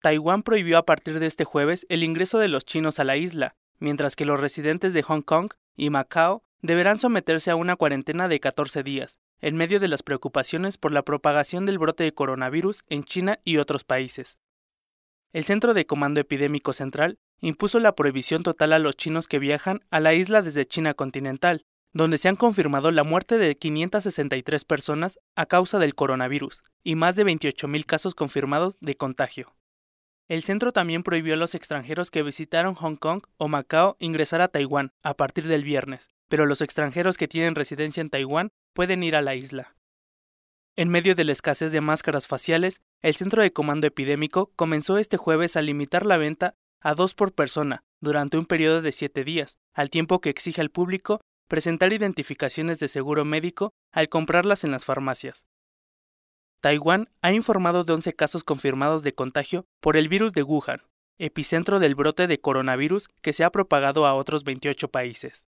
Taiwán prohibió a partir de este jueves el ingreso de los chinos a la isla, mientras que los residentes de Hong Kong y Macao deberán someterse a una cuarentena de 14 días, en medio de las preocupaciones por la propagación del brote de coronavirus en China y otros países. El Centro de Comando Epidémico Central impuso la prohibición total a los chinos que viajan a la isla desde China continental, donde se han confirmado la muerte de 563 personas a causa del coronavirus y más de 28.000 casos confirmados de contagio. El centro también prohibió a los extranjeros que visitaron Hong Kong o Macao ingresar a Taiwán a partir del viernes, pero los extranjeros que tienen residencia en Taiwán pueden ir a la isla. En medio de la escasez de máscaras faciales, el Centro de Comando Epidémico comenzó este jueves a limitar la venta a dos por persona durante un periodo de siete días, al tiempo que exige al público presentar identificaciones de seguro médico al comprarlas en las farmacias. Taiwán ha informado de 11 casos confirmados de contagio por el virus de Wuhan, epicentro del brote de coronavirus que se ha propagado a otros 28 países.